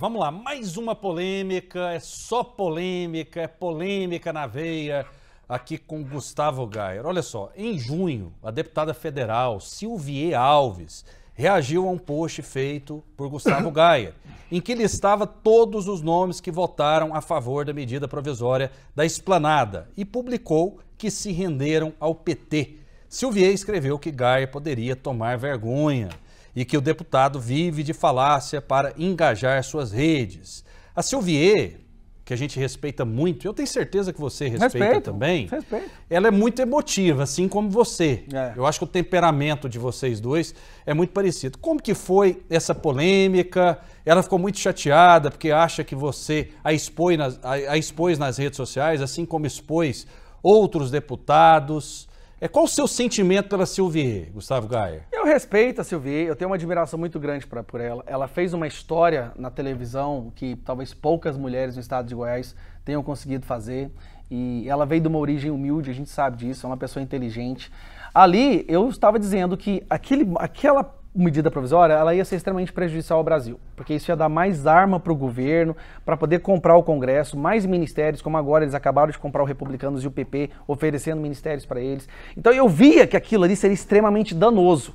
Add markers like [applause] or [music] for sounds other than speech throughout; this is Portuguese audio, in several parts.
Vamos lá, mais uma polêmica, é só polêmica, é polêmica na veia, aqui com Gustavo Gayer. Olha só, em junho, a deputada federal Silvie Alves reagiu a um post feito por Gustavo [coughs] Gayer, em que listava todos os nomes que votaram a favor da medida provisória da esplanada e publicou que se renderam ao PT. Silvier escreveu que Gaia poderia tomar vergonha e que o deputado vive de falácia para engajar suas redes. A Silvier, que a gente respeita muito, eu tenho certeza que você respeita respeito, também. Respeito. Ela é muito emotiva, assim como você. É. Eu acho que o temperamento de vocês dois é muito parecido. Como que foi essa polêmica? Ela ficou muito chateada porque acha que você a, expõe nas, a, a expôs nas redes sociais, assim como expôs outros deputados. É, qual o seu sentimento pela Sylvie, Gustavo Gaia? Eu respeito a Sylvie, eu tenho uma admiração muito grande pra, por ela. Ela fez uma história na televisão que talvez poucas mulheres no estado de Goiás tenham conseguido fazer. E ela veio de uma origem humilde, a gente sabe disso, é uma pessoa inteligente. Ali eu estava dizendo que aquele, aquela medida provisória, ela ia ser extremamente prejudicial ao Brasil, porque isso ia dar mais arma para o governo, para poder comprar o Congresso, mais ministérios, como agora eles acabaram de comprar o Republicanos e o PP, oferecendo ministérios para eles. Então eu via que aquilo ali seria extremamente danoso.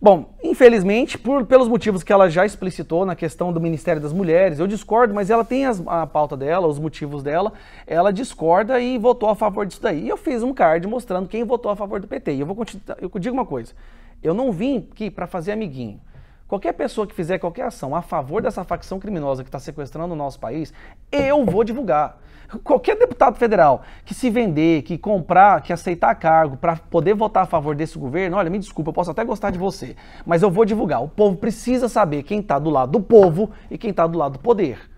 Bom, infelizmente, por, pelos motivos que ela já explicitou na questão do Ministério das Mulheres, eu discordo, mas ela tem as, a pauta dela, os motivos dela, ela discorda e votou a favor disso daí. E eu fiz um card mostrando quem votou a favor do PT. E eu, vou, eu digo uma coisa, eu não vim aqui para fazer amiguinho. Qualquer pessoa que fizer qualquer ação a favor dessa facção criminosa que está sequestrando o nosso país, eu vou divulgar. Qualquer deputado federal que se vender, que comprar, que aceitar cargo para poder votar a favor desse governo, olha, me desculpa, eu posso até gostar de você, mas eu vou divulgar. O povo precisa saber quem está do lado do povo e quem está do lado do poder.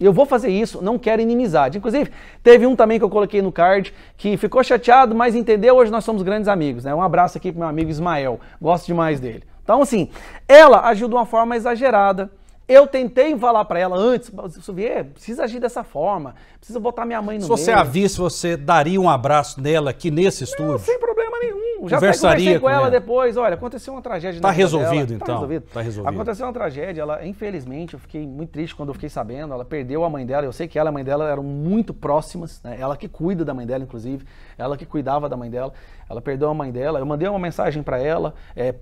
Eu vou fazer isso, não quero inimizade. Inclusive, teve um também que eu coloquei no card que ficou chateado, mas entendeu, hoje nós somos grandes amigos, né? Um abraço aqui pro meu amigo Ismael, gosto demais dele. Então, assim, ela agiu de uma forma exagerada. Eu tentei falar para ela antes, Suvier, precisa agir dessa forma, precisa botar minha mãe no meio. Se você a visse, você daria um abraço nela aqui nesse estúdio? Não, sem problema já conversaria com, com ela, ela, depois, olha, aconteceu uma tragédia. Tá resolvido, dela. Tá então. Tá resolvido. tá resolvido. Aconteceu uma tragédia, ela, infelizmente, eu fiquei muito triste quando eu fiquei sabendo, ela perdeu a mãe dela, eu sei que ela e a mãe dela eram muito próximas, né? ela que cuida da mãe dela, inclusive, ela que cuidava da mãe dela, ela perdeu a mãe dela, eu mandei uma mensagem para ela, é, é,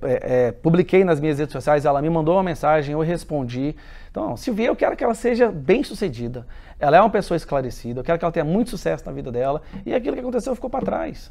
é, publiquei nas minhas redes sociais, ela me mandou uma mensagem, eu respondi. Então, Silvia, eu quero que ela seja bem sucedida, ela é uma pessoa esclarecida, eu quero que ela tenha muito sucesso na vida dela, e aquilo que aconteceu ficou para trás.